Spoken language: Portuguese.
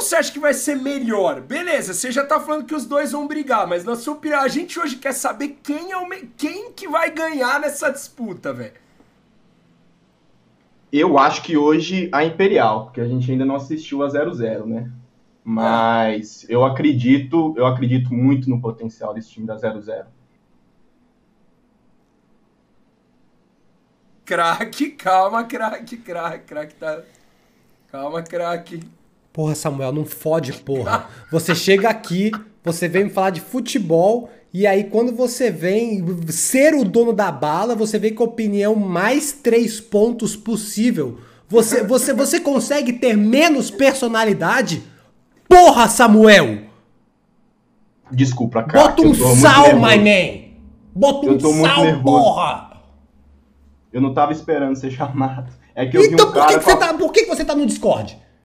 você acha que vai ser melhor? Beleza, você já tá falando que os dois vão brigar, mas na sua opinião, a gente hoje quer saber quem, é o me... quem que vai ganhar nessa disputa, velho. Eu acho que hoje a Imperial, porque a gente ainda não assistiu a 0-0, né? Mas eu acredito, eu acredito muito no potencial desse time da 0-0. Craque, calma, crack, crack, crack tá. Calma, craque. Porra, Samuel, não fode, porra. Você chega aqui, você vem me falar de futebol, e aí quando você vem ser o dono da bala, você vem com a opinião mais três pontos possível. Você, você, você consegue ter menos personalidade? Porra, Samuel! Desculpa, cara. Bota um sal, my man! Bota um sal, porra! Eu não tava esperando ser chamado. É que eu então, vi um por cara... Que você tá, por que você tá no Discord?